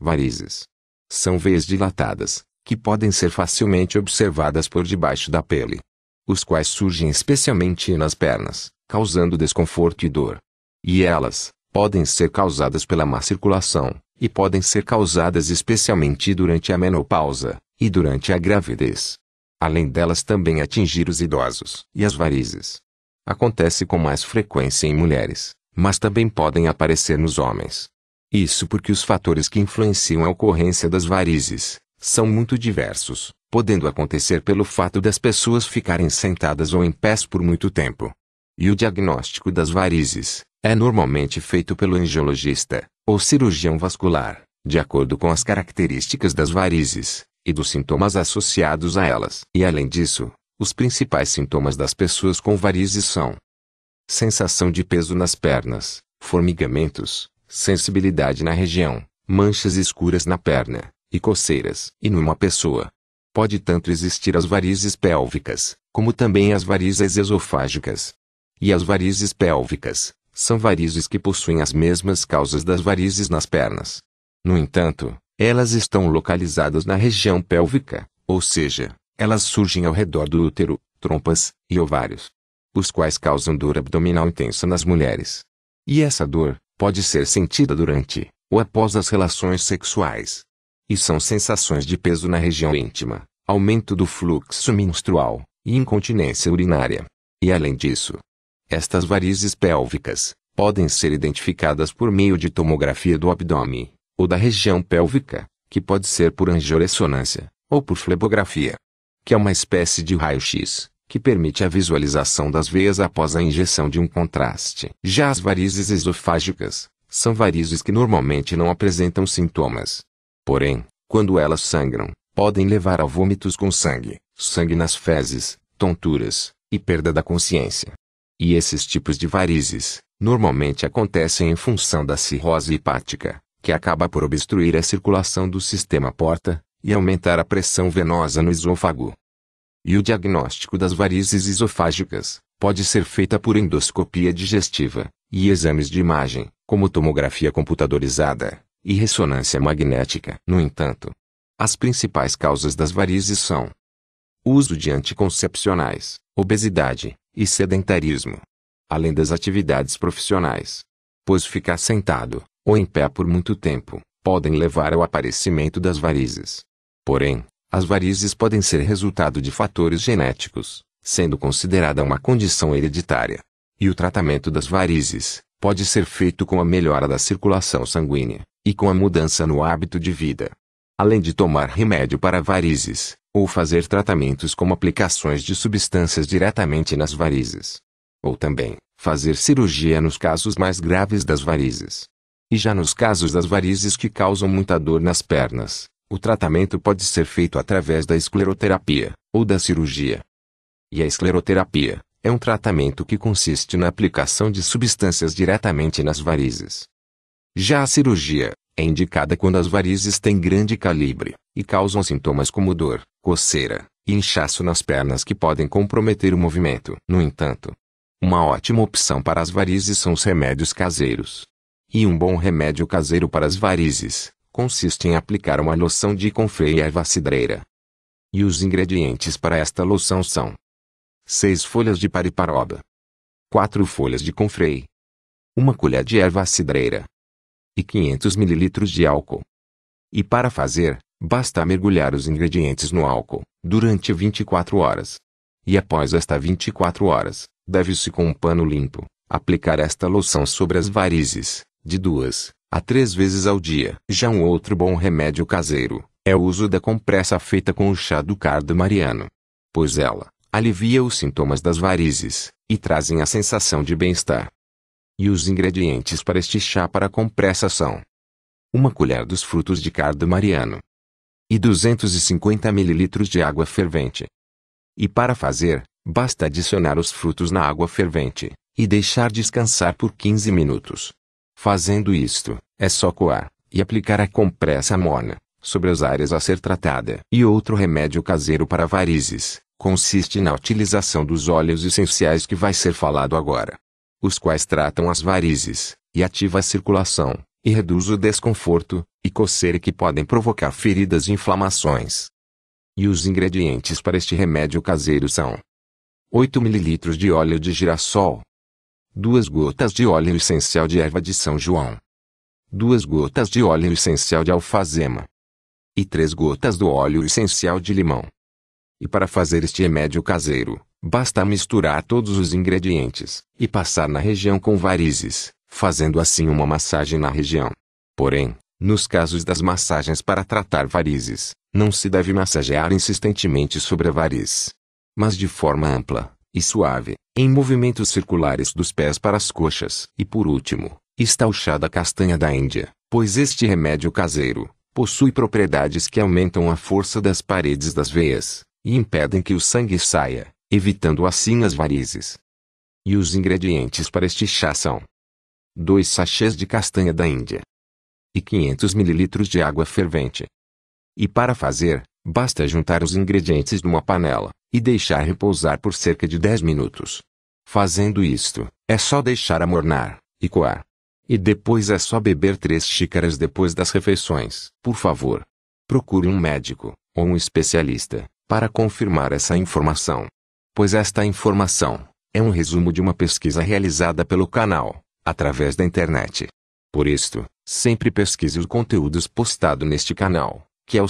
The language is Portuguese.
varizes. São veias dilatadas, que podem ser facilmente observadas por debaixo da pele, os quais surgem especialmente nas pernas, causando desconforto e dor. E elas podem ser causadas pela má circulação e podem ser causadas especialmente durante a menopausa e durante a gravidez. Além delas também atingir os idosos e as varizes. Acontece com mais frequência em mulheres, mas também podem aparecer nos homens. Isso porque os fatores que influenciam a ocorrência das varizes são muito diversos, podendo acontecer pelo fato das pessoas ficarem sentadas ou em pés por muito tempo. E o diagnóstico das varizes é normalmente feito pelo angiologista, ou cirurgião vascular, de acordo com as características das varizes e dos sintomas associados a elas. E além disso, os principais sintomas das pessoas com varizes são sensação de peso nas pernas, formigamentos, sensibilidade na região, manchas escuras na perna, e coceiras. E numa pessoa, pode tanto existir as varizes pélvicas, como também as varizes esofágicas. E as varizes pélvicas são varizes que possuem as mesmas causas das varizes nas pernas. No entanto, elas estão localizadas na região pélvica, ou seja, elas surgem ao redor do útero, trompas e ovários, os quais causam dor abdominal intensa nas mulheres. E essa dor pode ser sentida durante ou após as relações sexuais. E são sensações de peso na região íntima, aumento do fluxo menstrual e incontinência urinária. E além disso, estas varizes pélvicas podem ser identificadas por meio de tomografia do abdômen ou da região pélvica, que pode ser por angioressonância ou por flebografia, que é uma espécie de raio-x que permite a visualização das veias após a injeção de um contraste. Já as varizes esofágicas são varizes que normalmente não apresentam sintomas. Porém, quando elas sangram, podem levar a vômitos com sangue, sangue nas fezes, tonturas e perda da consciência. E esses tipos de varizes normalmente acontecem em função da cirrose hepática, que acaba por obstruir a circulação do sistema porta e aumentar a pressão venosa no esôfago. E o diagnóstico das varizes esofágicas pode ser feita por endoscopia digestiva e exames de imagem, como tomografia computadorizada e ressonância magnética. No entanto, as principais causas das varizes são uso de anticoncepcionais, obesidade e sedentarismo, além das atividades profissionais, pois ficar sentado ou em pé por muito tempo podem levar ao aparecimento das varizes. Porém, as varizes podem ser resultado de fatores genéticos, sendo considerada uma condição hereditária. E o tratamento das varizes pode ser feito com a melhora da circulação sanguínea e com a mudança no hábito de vida. Além de tomar remédio para varizes, ou fazer tratamentos como aplicações de substâncias diretamente nas varizes. Ou também, fazer cirurgia nos casos mais graves das varizes. E já nos casos das varizes que causam muita dor nas pernas, o tratamento pode ser feito através da escleroterapia ou da cirurgia. E a escleroterapia é um tratamento que consiste na aplicação de substâncias diretamente nas varizes. Já a cirurgia é indicada quando as varizes têm grande calibre e causam sintomas como dor, coceira e inchaço nas pernas que podem comprometer o movimento. No entanto, uma ótima opção para as varizes são os remédios caseiros. E um bom remédio caseiro para as varizes consiste em aplicar uma loção de erva cidreira. E os ingredientes para esta loção são 6 folhas de pariparoba, 4 folhas de confrei, 1 colher de erva cidreira e 500 ml de álcool. E para fazer, basta mergulhar os ingredientes no álcool durante 24 horas. E após estas 24 horas, deve-se com um pano limpo aplicar esta loção sobre as varizes, de duas a três vezes ao dia. Já um outro bom remédio caseiro é o uso da compressa feita com o chá do cardo mariano, pois ela alivia os sintomas das varizes e trazem a sensação de bem-estar. E os ingredientes para este chá para compressa são: uma colher dos frutos de cardo mariano e 250 ml de água fervente. E para fazer, basta adicionar os frutos na água fervente e deixar descansar por 15 minutos. Fazendo isto, é só coar e aplicar a compressa morna sobre as áreas a ser tratada. E outro remédio caseiro para varizes consiste na utilização dos óleos essenciais que vai ser falado agora, os quais tratam as varizes e ativa a circulação e reduz o desconforto e coceira que podem provocar feridas e inflamações. E os ingredientes para este remédio caseiro são: 8 ml de óleo de girassol, 2 gotas de óleo essencial de erva de São João, 2 gotas de óleo essencial de alfazema e 3 gotas do óleo essencial de limão. E para fazer este remédio caseiro, basta misturar todos os ingredientes e passar na região com varizes, fazendo assim uma massagem na região. Porém, nos casos das massagens para tratar varizes, não se deve massagear insistentemente sobre a variz, mas de forma ampla e suave, em movimentos circulares dos pés para as coxas. E por último, está o chá da castanha da Índia, pois este remédio caseiro possui propriedades que aumentam a força das paredes das veias e impedem que o sangue saia, evitando assim as varizes. E os ingredientes para este chá são 2 sachês de castanha da Índia e 500 ml de água fervente. E para fazer, basta juntar os ingredientes numa panela e deixar repousar por cerca de 10 minutos. Fazendo isto, é só deixar amornar e coar. E depois é só beber três xícaras depois das refeições. Por favor, procure um médico ou um especialista para confirmar essa informação. Pois esta informação é um resumo de uma pesquisa realizada pelo canal, através da internet. Por isto, sempre pesquise os conteúdos postados neste canal, que é o